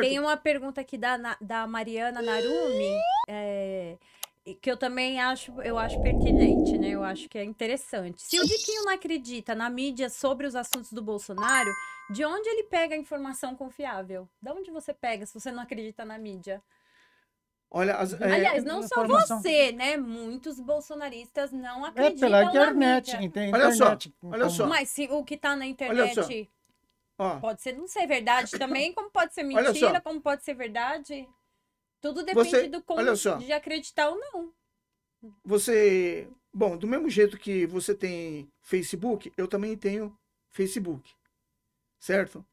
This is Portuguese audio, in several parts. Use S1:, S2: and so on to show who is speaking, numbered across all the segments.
S1: Tem uma pergunta aqui da, da Mariana Narumi, é, que eu também acho, eu acho pertinente, né? Eu acho que é interessante. Se o Diquinho não acredita na mídia sobre os assuntos do Bolsonaro, de onde ele pega a informação confiável? De onde você pega se você não acredita na mídia?
S2: Olha, as, é, Aliás, não só informação... você,
S1: né? Muitos bolsonaristas não acreditam é pela internet, na mídia. Internet, olha só, olha só. Mas se, o que está na internet Ó, pode ser não ser verdade também, como pode ser mentira, como pode ser verdade. Tudo depende você, do como de acreditar ou não.
S2: Você. Bom, do mesmo jeito que você tem Facebook, eu também tenho Facebook. Certo?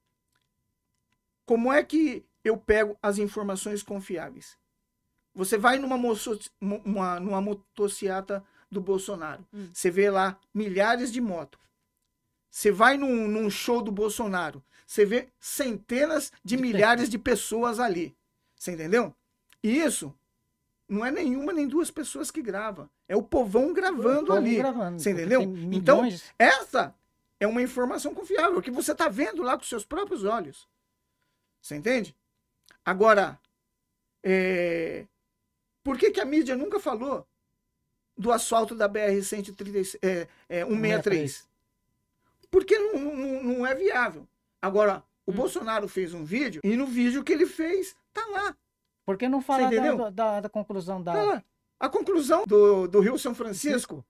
S2: Como é que eu pego as informações confiáveis? Você vai numa, moço, uma, numa do Bolsonaro. Hum. Você vê lá milhares de motos. Você vai num, num show do Bolsonaro, você vê centenas de milhares de pessoas ali. Você entendeu? E isso não é nenhuma nem duas pessoas que grava. É o povão gravando o ali. Gravando, você entendeu? Então, essa é uma informação confiável que você está vendo lá com seus próprios olhos. Você entende? Agora, é... por que, que a mídia nunca falou do assalto da BR-163? É, é, 163? 163 porque não, não, não é viável. Agora, o hum. Bolsonaro fez um vídeo e no vídeo que ele fez, tá lá. Por que não fala da, da, da, conclusão da. Tá lá. A conclusão do, do Rio São Francisco.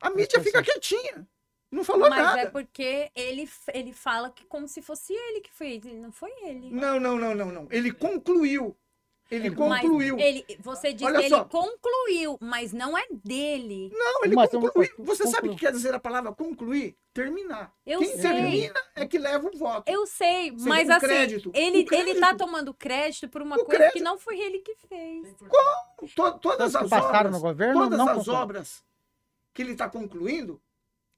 S2: A mídia fica quietinha. Não falou Mas é nada. Mas é
S1: porque ele, ele fala que como se fosse ele que fez. Não foi ele. Não, não,
S2: não, não, não. Ele concluiu. Ele concluiu.
S1: Ele, você diz Olha que ele concluiu, mas não é dele. Não, ele mas concluiu. Você concluiu. sabe o que quer dizer a palavra concluir? Terminar. Eu Quem sei. termina é que leva o voto. Eu sei, Seja, mas assim, crédito, ele, ele tá tomando crédito por uma o coisa crédito. que não foi ele que fez.
S2: Como? To, todas as obras, governo, todas as obras que ele está concluindo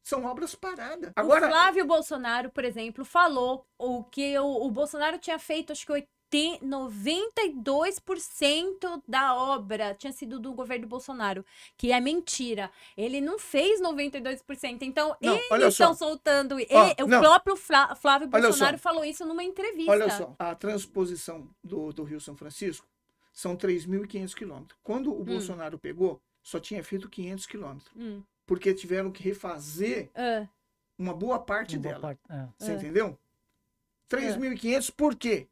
S2: são obras
S1: paradas. Agora, o Flávio Bolsonaro, por exemplo, falou o que o, o Bolsonaro tinha feito, acho que 92% da obra tinha sido do governo Bolsonaro, que é mentira. Ele não fez 92%. Então, não, eles estão soltando. Ah, ele, o próprio Flávio Bolsonaro falou isso numa entrevista. Olha só,
S2: a transposição do, do Rio São Francisco são 3.500 quilômetros. Quando o hum. Bolsonaro pegou, só tinha feito 500 quilômetros. Hum. Porque tiveram que refazer uh. uma boa parte uma dela. Boa parte, uh. Você uh. entendeu? 3.500 ah. por quê?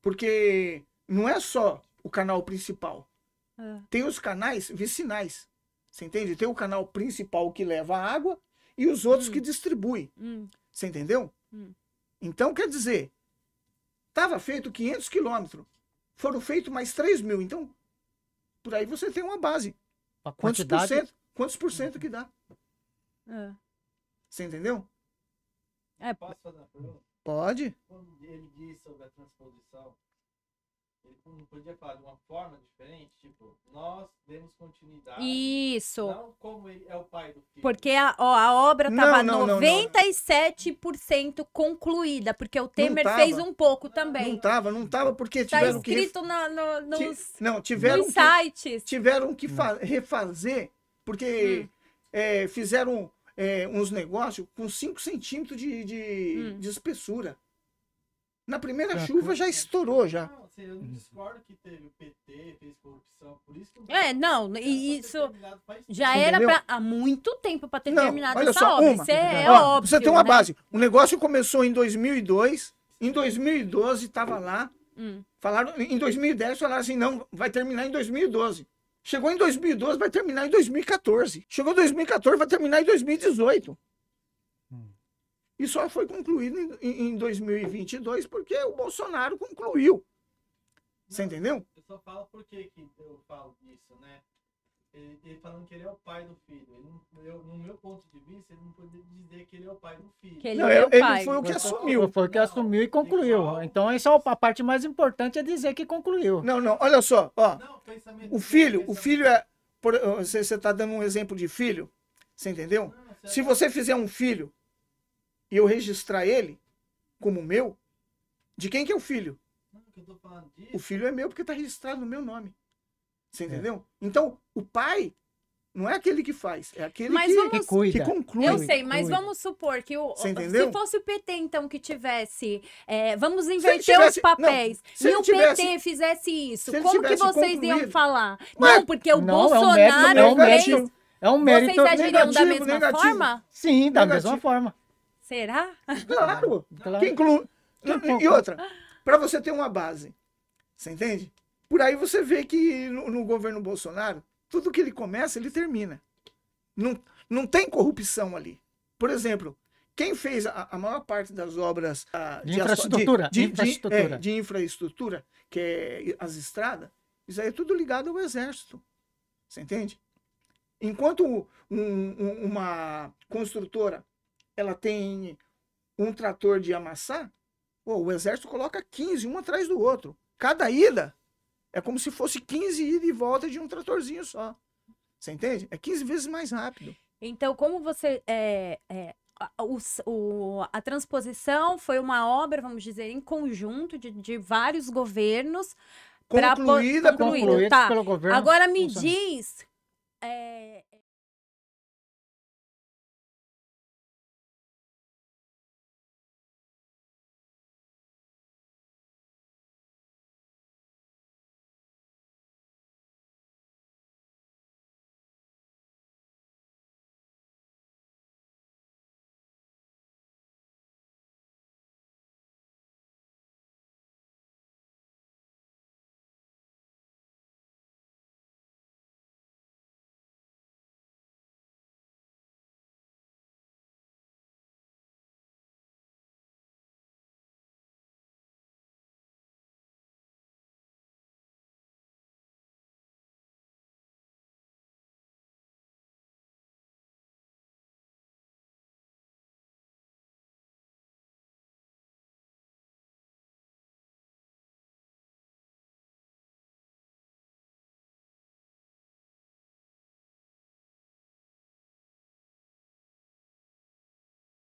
S2: Porque não é só o canal principal. É. Tem os canais vicinais. Você entende? Tem o canal principal que leva a água e os outros hum. que distribuem. Hum. Você entendeu? Hum. Então, quer dizer, estava feito 500 quilômetros, foram feitos mais 3 mil. Então, por aí você tem uma base. A quantidade... Quantos por cento, quantos por cento que dá? É. Você entendeu?
S1: É, posso fazer pergunta? Pode?
S2: Quando ele disse sobre a transposição, ele não podia falar de uma forma diferente, tipo, nós demos continuidade. Isso. Não
S1: como ele é o pai do filho. Porque a, ó, a obra estava 97% concluída, porque o Temer fez um pouco também. Não estava, não estava, porque tá tiveram que... Está escrito na, no, nos, não, tiveram nos que, sites. Tiveram que hum. refazer,
S2: porque hum. é, fizeram é, uns negócios com 5 centímetros de, de, hum. de, espessura. Na primeira Caraca. Ah, chuva já estourou
S1: já. Não, assim, eu não
S2: discordo que teve o PT, fez corrupção, por isso que... É, não, e isso
S1: já era pra, há muito tempo para ter não, terminado olha essa só, obra. Uma. Isso é, é Ó, óbvio. Você tem uma né? base.
S2: O negócio começou em 2002, em 2012 estava lá. Hum. Falaram, em 2010 falaram assim, não, vai terminar em 2012. Chegou em 2012, vai terminar em 2014. Chegou em 2014, vai terminar em 2018. Hum. E só foi concluído em, em 2022 porque o Bolsonaro concluiu. Você entendeu? Eu só falo por que eu falo isso, né? Ele, ele falando que ele é o pai do filho. Ele não, eu, no meu ponto de vista, ele não poderia dizer que ele é o pai do filho. Que ele, não, é ele pai. foi o que assumiu. Foi o que não, assumiu e concluiu. Igual. Então, essa é a parte mais importante é dizer que concluiu. Não, não, olha só. Ó, não, o filho, o filho é. Por, você está dando um exemplo de filho, você entendeu? Não, Se é você fizer um filho e eu registrar ele como meu, de quem que é o filho? Não, o filho é meu porque está registrado no meu nome. Você é. entendeu? É. Então, o pai não é aquele que faz, é aquele mas que, vamos, que, cuida, que conclui. Eu sei,
S1: mas cuida. vamos supor que o, se fosse o PT, então, que tivesse. É, vamos inverter tivesse, os papéis. Não, se e o tivesse, PT fizesse isso, como que vocês concluído. iam falar? Mas, não, porque o não, é Bolsonaro é um mérito, fez. É um mérito vocês agiriam negativo, da mesma negativo. forma? Sim, da negativo. mesma forma. Será?
S2: Claro. claro. Que inclu... E outra, para você ter uma base, você entende? Por aí você vê que no, no governo Bolsonaro, tudo que ele começa, ele termina. Não, não tem corrupção ali. Por exemplo, quem fez a, a maior parte das obras a, ah, de, de, infraestrutura, de, de, infraestrutura. É, de, infraestrutura. que é as estradas, isso aí é tudo ligado ao exército. Você entende? Enquanto um, um, uma construtora ela tem um trator de amassar, pô, o exército coloca 15, um atrás do outro. Cada ida é como se fosse 15 ida e volta de um tratorzinho só. Você entende?
S1: É 15 vezes mais rápido. Então, como você. É, é, a, o, a transposição foi uma obra, vamos dizer, em conjunto de, de vários governos. Concluída, pra, concluída, concluída tá. pelo governo. Agora me diz. É,